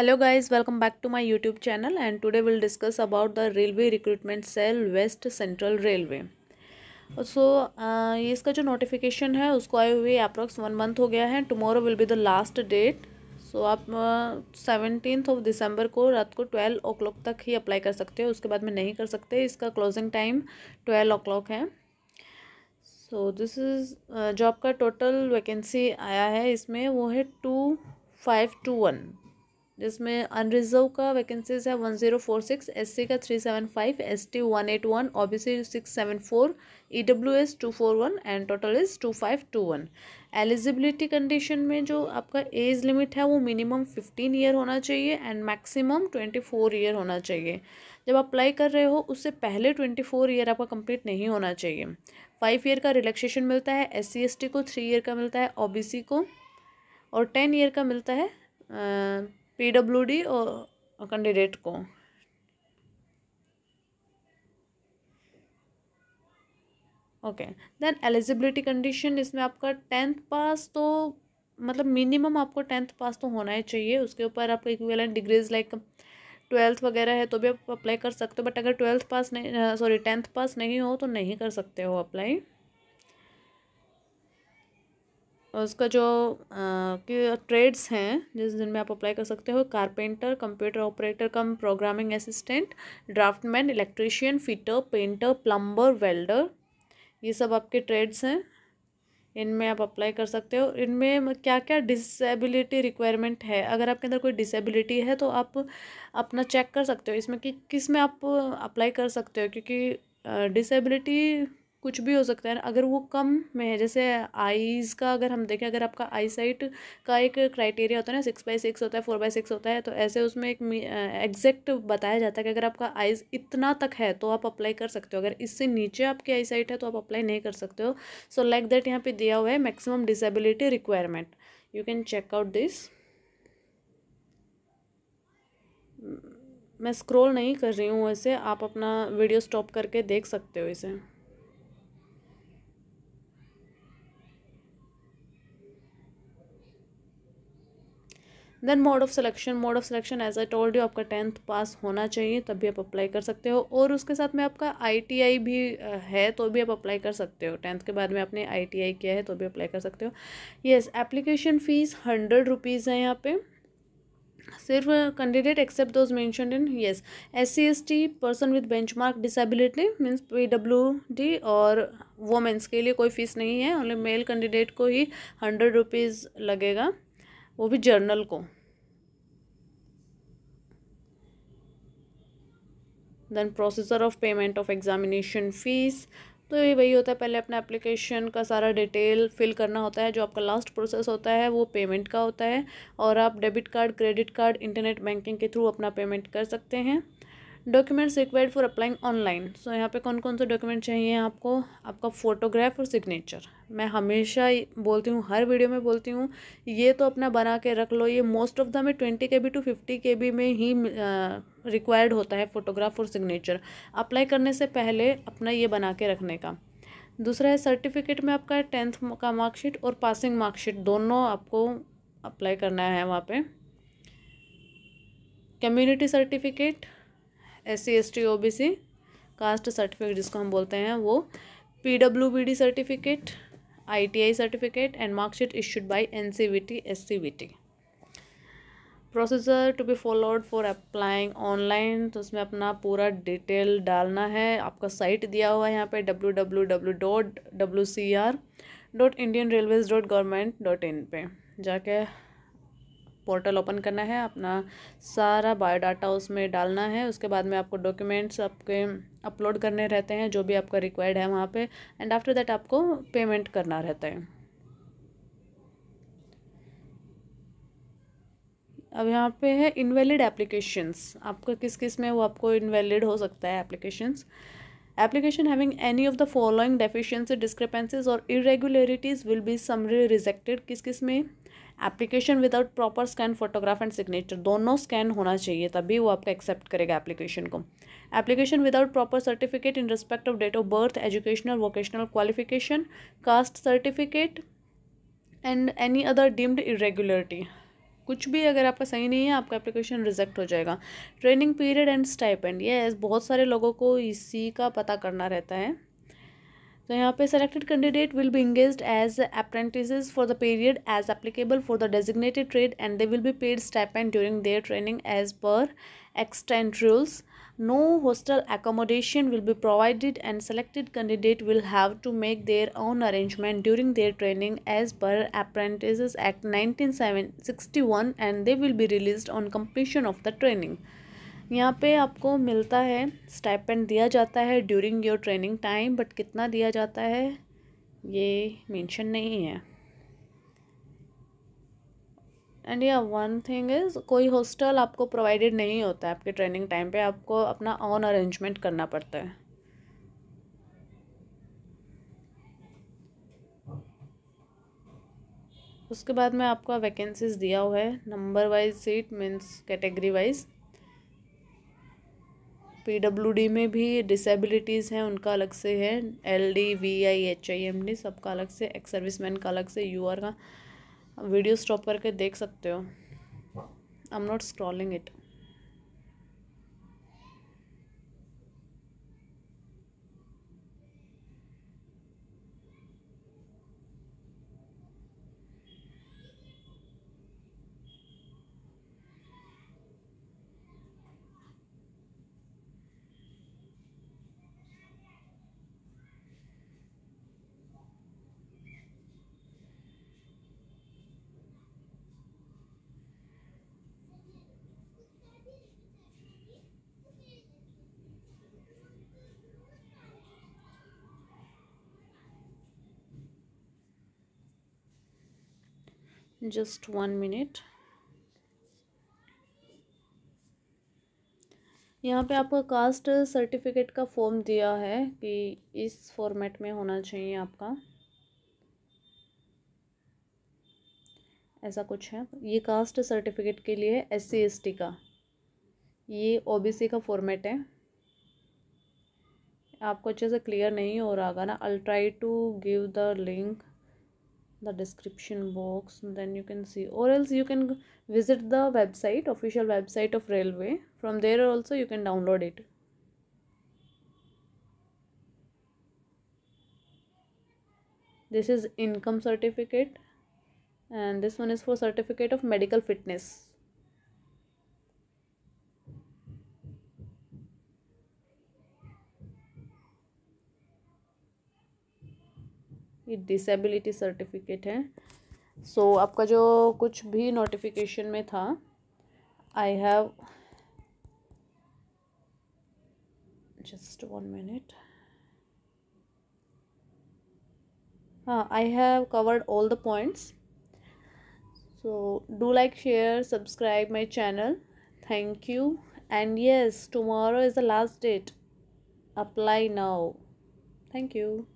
Hello guys welcome back to my YouTube channel and today will discuss about the railway recruitment cell west central railway so इसका जो notification है उसको आए हुए approx one month हो गया है tomorrow will be the last date so आप सेवनटीन ऑफ दिसंबर को रात को ट्वेल्व ओ क्लॉक तक ही अप्लाई कर सकते हो उसके बाद में नहीं कर सकते इसका closing time twelve o'clock है सो दिस इज़ जॉब का टोटल वैकेंसी आया है इसमें वो है टू फाइव टू वन जिसमें अनरिजर्व का वैकेंसीज है one zero four six S C का three seven five S T one eight one O B C six seven four E W S two four one and total is two five two one eligibility condition में जो आपका age limit है वो minimum fifteen year होना चाहिए and maximum twenty four year होना चाहिए जब अप्लाई कर रहे हो उससे पहले ट्वेंटी फोर ईयर आपका कंप्लीट नहीं होना चाहिए फाइव ईयर का रिलैक्सेशन मिलता है एस सी एस टी को थ्री ईयर का मिलता है ओ बी सी को और टेन ईयर का मिलता है आ, पीडब्ल्यूडी और कैंडिडेट को ओके देन एलिजिबिलिटी कंडीशन इसमें आपका टेंथ पास तो मतलब मिनिमम आपको टेंथ पास तो होना ही चाहिए उसके ऊपर आपका इक्विवेलेंट डिग्रीज लाइक ट्वेल्थ वगैरह है तो भी आप अप्लाई कर सकते हो बट अगर ट्वेल्थ पास नहीं सॉरी टेंथ पास नहीं हो तो नहीं कर सकते हो अप्लाई और उसका जो ट्रेड्स हैं जिस दिन में आप अप्लाई कर सकते हो carpenter computer operator cum programming assistant draftsman electrician fitter painter plumber welder ये सब आपके ट्रेड्स हैं इनमें आप अप्लाई कर सकते हो इनमें क्या क्या डिसेबिलिटी रिक्वायरमेंट है अगर आपके अंदर कोई डिसेबिलिटी है तो आप अपना चेक कर सकते हो इसमें कि किस में आप अप्लाई कर सकते हो क्योंकि डिसेबिलिटी कुछ भी हो सकता है अगर वो कम में है जैसे आईज़ का अगर हम देखें अगर आपका आई साइट का एक क्राइटेरिया होता है ना सिक्स बाई सिक्स होता है फोर बाई सिक्स होता है तो ऐसे उसमें एक एग्जैक्ट बताया जाता है कि अगर आपका आईज़ इतना तक है तो आप अप्लाई कर सकते हो अगर इससे नीचे आपकी आई साइट है तो आप अप्लाई नहीं कर सकते हो सो लाइक दैट यहाँ पर दिया हुआ है maximum disability requirement you can check out this मैं स्क्रोल नहीं कर रही हूँ वैसे आप अपना वीडियो स्टॉप करके देख सकते हो इसे then mode of selection mode of selection as I told you आपका टेंथ पास होना चाहिए तब भी आप अप्लाई कर सकते हो और उसके साथ में आपका आईटीआई भी है तो भी आप अप्लाई कर सकते हो टेंथ के बाद में आपने आईटीआई किया है तो भी अप्लाई कर सकते हो yes application fees hundred rupees है यहाँ पे सिर्फ candidate except those mention in yes S C S T person with mark disability means P W D और वोमेंस के लिए कोई फीस नहीं है ओनली मेल कैंडिडेट को ही हंड्रेड रुपीज़ लगेगा वो भी जर्नल को then processor of payment of examination fees तो ये वही होता है पहले अपना एप्लीकेशन का सारा डिटेल फिल करना होता है जो आपका लास्ट प्रोसेस होता है वो पेमेंट का होता है और आप debit card credit card internet banking के थ्रू अपना पेमेंट कर सकते हैं documents required for applying online so यहाँ पे कौन कौन से डॉक्यूमेंट चाहिए आपको आपका फ़ोटोग्राफ और सिग्नेचर मैं हमेशा बोलती हूँ हर वीडियो में बोलती हूँ ये तो अपना बना के रख लो ये मोस्ट ऑफ द में twenty K B to fifty K B में ही रिक्वायर्ड होता है फ़ोटोग्राफ और सिग्नेचर अप्लाई करने से पहले अपना ये बना के रखने का दूसरा है सर्टिफिकेट में आपका टेंथ का मार्कशीट और पासिंग मार्कशीट दोनों आपको अप्लाई करना है वहाँ पर community certificate S C S T O B C caste certificate जिसको हम बोलते हैं वो P W B D certificate by N C V T S C NCVT T procedure to be followed for applying online तो उसमें अपना पूरा detail डालना है आपका साइट दिया हुआ है यहाँ पे W W W dot W C R dot Indian railways dot government dot in पर जाके पोर्टल ओपन करना है अपना सारा बायोडाटा उसमें डालना है उसके बाद में आपको डॉक्यूमेंट्स आपके अपलोड करने रहते हैं जो भी आपका रिक्वायर्ड है वहाँ पे एंड आफ्टर दैट आपको पेमेंट करना रहता है अब यहाँ पे है इनवैलिड एप्लीकेशंस आपका किस किस में वो आपको इनवैलिड हो सकता है applications application having any of the following deficiency discrepancies और irregularities will be summary rejected किस किस में application without proper scan photograph and signature दोनों स्कैन होना चाहिए तभी वो आपका एक्सेप्ट करेगा एप्लीकेशन को application without proper certificate in respect of date of birth educational vocational qualification caste certificate and any other deemed irregularity कुछ भी अगर आपका सही नहीं है आपका एप्लीकेशन रिजेक्ट हो जाएगा ट्रेनिंग पीरियड एंड स्टाइपेंड ये बहुत सारे लोगों को इसी का पता करना रहता है तो यहाँ selected candidate will be engaged as apprentices for the period as applicable for the designated trade and they will be paid stipend during their training as per extant rules. No hostel accommodation will be provided and selected candidate will have to make their own arrangement during their training as per Apprentices Act 1961 and they will be released on completion of the training. यहाँ पे आपको मिलता है stipend दिया जाता है during your training time but कितना दिया जाता है ये मेंशन नहीं है एंड या वन थिंग इज़ कोई हॉस्टल आपको प्रोवाइडेड नहीं होता है आपके ट्रेनिंग टाइम पे आपको अपना ऑन अरेंजमेंट करना पड़ता है उसके बाद में आपका वैकेंसीज दिया हुआ है number wise seat means category wise PWD में भी डिसेबिलिटीज़ हैं उनका अलग से है L D V I H I M D सबका अलग से एक्स सर्विस मैन का अलग से यू आर का वीडियो स्टॉप करके देख सकते हो I am not scrolling it just one minute यहाँ पे आपका कास्ट सर्टिफिकेट का फॉर्म दिया है कि इस फॉर्मेट में होना चाहिए आपका ऐसा कुछ है ये कास्ट सर्टिफिकेट के लिए एस सी एस टी का ये ओ बी सी का फॉर्मेट है आपको अच्छे से क्लियर नहीं हो रहा होगा ना I try to give the link the description box then you can see or else you can visit the website official website of railway from there also you can download it this is income certificate and this one is for certificate of medical fitness ये disability certificate है so so, आपका जो कुछ भी notification में था I have just one minute हाँ I have covered all the points so do like share subscribe my channel thank you and yes tomorrow is the last date apply now thank you